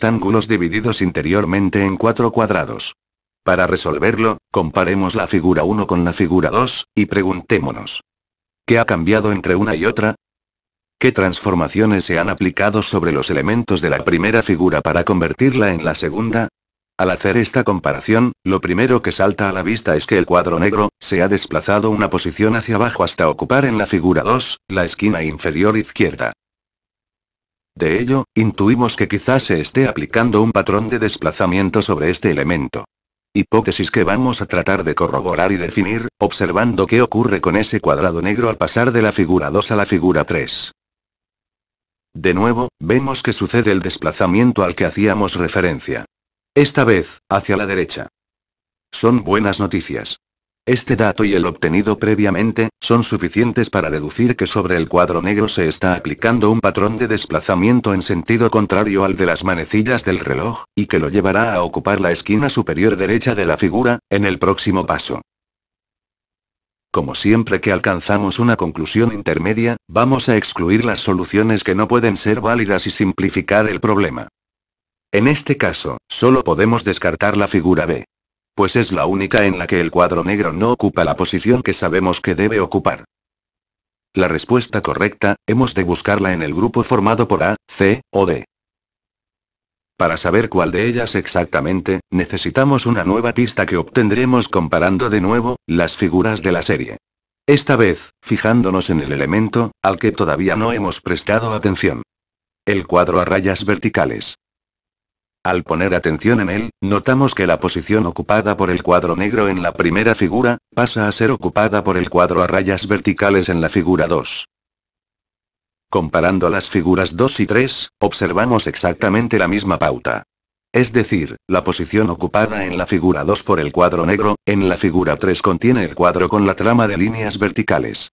rectángulos divididos interiormente en cuatro cuadrados. Para resolverlo, comparemos la figura 1 con la figura 2, y preguntémonos. ¿Qué ha cambiado entre una y otra? ¿Qué transformaciones se han aplicado sobre los elementos de la primera figura para convertirla en la segunda? Al hacer esta comparación, lo primero que salta a la vista es que el cuadro negro, se ha desplazado una posición hacia abajo hasta ocupar en la figura 2, la esquina inferior izquierda. De ello, intuimos que quizás se esté aplicando un patrón de desplazamiento sobre este elemento. Hipótesis que vamos a tratar de corroborar y definir, observando qué ocurre con ese cuadrado negro al pasar de la figura 2 a la figura 3. De nuevo, vemos que sucede el desplazamiento al que hacíamos referencia. Esta vez, hacia la derecha. Son buenas noticias. Este dato y el obtenido previamente, son suficientes para deducir que sobre el cuadro negro se está aplicando un patrón de desplazamiento en sentido contrario al de las manecillas del reloj, y que lo llevará a ocupar la esquina superior derecha de la figura, en el próximo paso. Como siempre que alcanzamos una conclusión intermedia, vamos a excluir las soluciones que no pueden ser válidas y simplificar el problema. En este caso, solo podemos descartar la figura B pues es la única en la que el cuadro negro no ocupa la posición que sabemos que debe ocupar. La respuesta correcta, hemos de buscarla en el grupo formado por A, C o D. Para saber cuál de ellas exactamente, necesitamos una nueva pista que obtendremos comparando de nuevo, las figuras de la serie. Esta vez, fijándonos en el elemento, al que todavía no hemos prestado atención. El cuadro a rayas verticales. Al poner atención en él, notamos que la posición ocupada por el cuadro negro en la primera figura, pasa a ser ocupada por el cuadro a rayas verticales en la figura 2. Comparando las figuras 2 y 3, observamos exactamente la misma pauta. Es decir, la posición ocupada en la figura 2 por el cuadro negro, en la figura 3 contiene el cuadro con la trama de líneas verticales.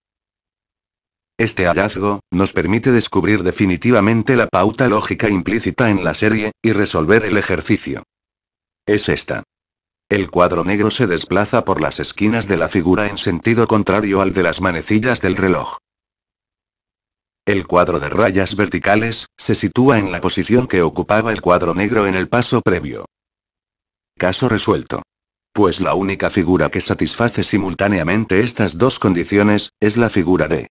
Este hallazgo, nos permite descubrir definitivamente la pauta lógica implícita en la serie, y resolver el ejercicio. Es esta. El cuadro negro se desplaza por las esquinas de la figura en sentido contrario al de las manecillas del reloj. El cuadro de rayas verticales, se sitúa en la posición que ocupaba el cuadro negro en el paso previo. Caso resuelto. Pues la única figura que satisface simultáneamente estas dos condiciones, es la figura D.